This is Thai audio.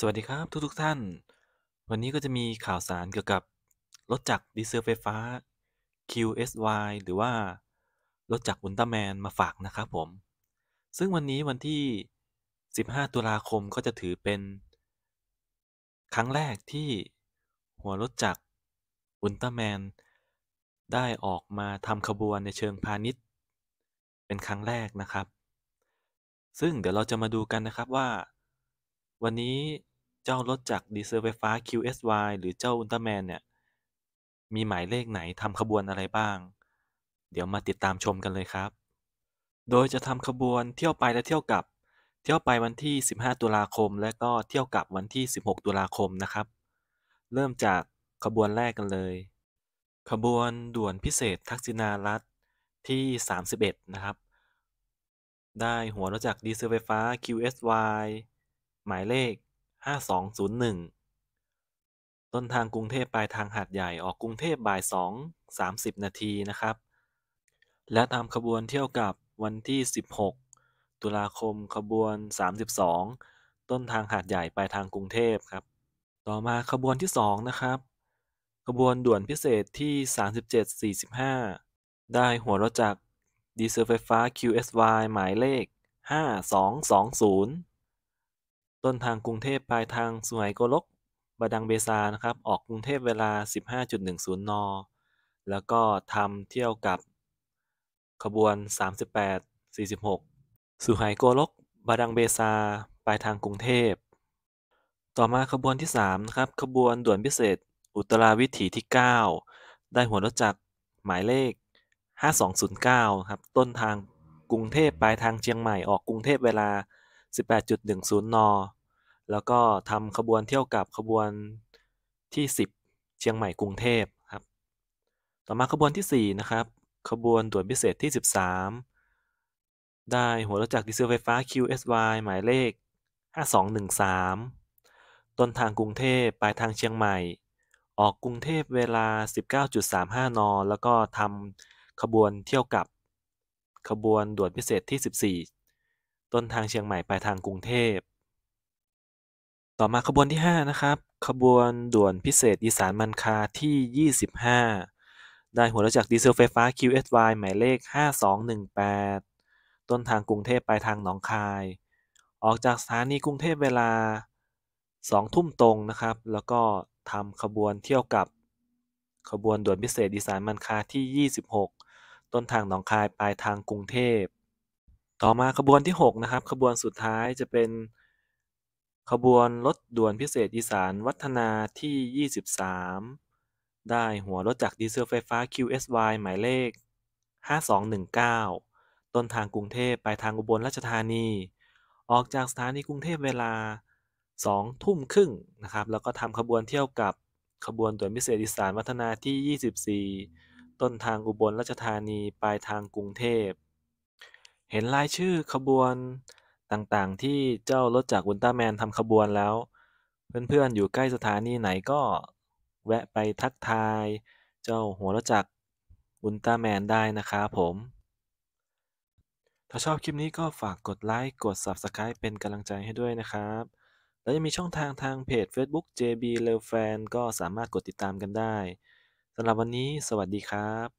สวัสดีครับทุก ๆท่าน วันนี้ก็จะมีข่าวสารเกี่ยวกับรถจักรดีเซลไฟฟ้า QSY หรือว่ารถจักรอุลตร้าแมนมาฝากนะครับผม ซึ่งวันนี้วันที่ 15 ตุลาคมก็จะถือเป็นครั้งแรกที่หัวรถจักรอุลตร้าแมนได้ออกมาทำขบวนในเชิงพาณิชย์ เป็นครั้งแรกนะครับ ซึ่งเดี๋ยวเราจะมาดูกันนะครับว่าวันนี้เจ้ารถจักรดีเซลไฟฟ้า QSY หรือเจ้าอุลตร้าแมนเนี่ยมีหมายเลขไหนทำขบวนอะไรบ้าง เดี๋ยวมาติดตามชมกันเลยครับ โดยจะทำขบวนเที่ยวไปและเที่ยวกลับเที่ยวไปวันที่ 15 ตุลาคม และก็เที่ยวกลับวันที่ 16 ตุลาคมนะครับ เริ่มจากขบวนแรกกันเลย ขบวนด่วนพิเศษทักษิณารัฐที่ 31 นะครับ ได้หัวรถจักรดีเซลไฟฟ้า QSY หมายเลข 5201 ต้นทางกรุงเทพปลายทางหาดใหญ่ออกกรุงเทพบ่าย2 30 นาทีนะครับ และตามขบวนเที่ยวกับวันที่ 16 ตุลาคมขบวน 32 ต้นทางหาดใหญ่ปลายทางกรุงเทพครับ ต่อมาขบวนที่ 2 นะครับ ขบวนด่วนพิเศษที่ 3745 ได้หัวรถจักรดีเซลไฟฟ้า QSY หมายเลข 5220ต้นทางกรุงเทพปลายทางสุไหงโกลกบดังเบซา นะครับออกกรุงเทพเวลา15.10นแล้วก็ทำเที่ยวกับ ขบวน 38-46สุไหงโกลกบดังเบซาปลายทางกรุงเทพต่อมาขบวนที่3นะครับขบวนด่วนพิเศษ อุตราวิถีที่ 9 ได้หัวรถจักรหมายเลข5209ครับต้นทางกรุงเทพปลายทางเชียงใหม่ออกกรุงเทพเวลา18.10นแล้วก็ทำขบวนเที่ยวกับขบวนที่ 10 เชียงใหม่กรุงเทพครับ ต่อมาขบวนที่ 4 นะครับขบวนด่วนพิเศษที่ 13 ได้หัวรถจักรดีเซลไฟ ฟ้า QSY หมายเลข5213ต้นทางกรุงเทพปลายทางเชียงใหม่ ออกกรุงเทพเวลา 19.35นแล้วก็ทำขบวนเที่ยวกับ ขบวนด่วนพิเศษที่14ต้นทางเชียงใหม่ปลายทางกรุงเทพ ต่อมาขบวนที่ 5 นะครับ ขบวนด่วนพิเศษอีสานมันคาที่ 25 ได้หัวรถจักรดีเซลไฟฟ้า QSY หมายเลข 5218 ต้นทางกรุงเทพปลายทางหนองคาย ออกจากสถานีกรุงเทพเวลา2ทุ่มตรง นะครับ แล้วก็ทำขบวนเที่ยวกับ ขบวนด่วนพิเศษอีสานมันคาที่ 26 ต้นทางหนองคายปลายทางกรุงเทพต่อมา ขบวนที่ 6 นะครับ ขบวนสุดท้ายจะเป็นขบวนรถด่วนพิเศษ อีสานวัฒนาที่ 23 ได้หัวรถจากดีเซลไฟฟ้า QSY หมายเลข 5219 ต้นทางกรุงเทพไปทางอุบลราชธานี ออกจาก สถานีกรุงเทพเวลา 2 ทุ่มครึ่ง นะครับ แล้วก็ทำขบวนเที่ยวกับ ขบวนด่วนพิเศษอีสานวัฒนาที่ 24 ต้นทางอุบลราชธานีปลายทางกรุงเทพเห็นรายชื่อขบวนต่างๆ ที่เจ้ารถจากอุลตร้าแมนทำขบวนแล้ว เพื่อน ๆ อยู่ใกล้สถานีไหนก็แวะไปทักทาย เจ้าหัวรถจักรอุลตร้าแมน ได้นะครับผม ถ้าชอบคลิปนี้ก็ฝากกดไลค์กด Subscribe เป็นกำลังใจให้ด้วยนะครับ แล้วยังมีช่องทางทางเพจ Facebook JB l e f a n ก็สามารถกดติดตามกันได้สำหรับวันนี้สวัสดีครับ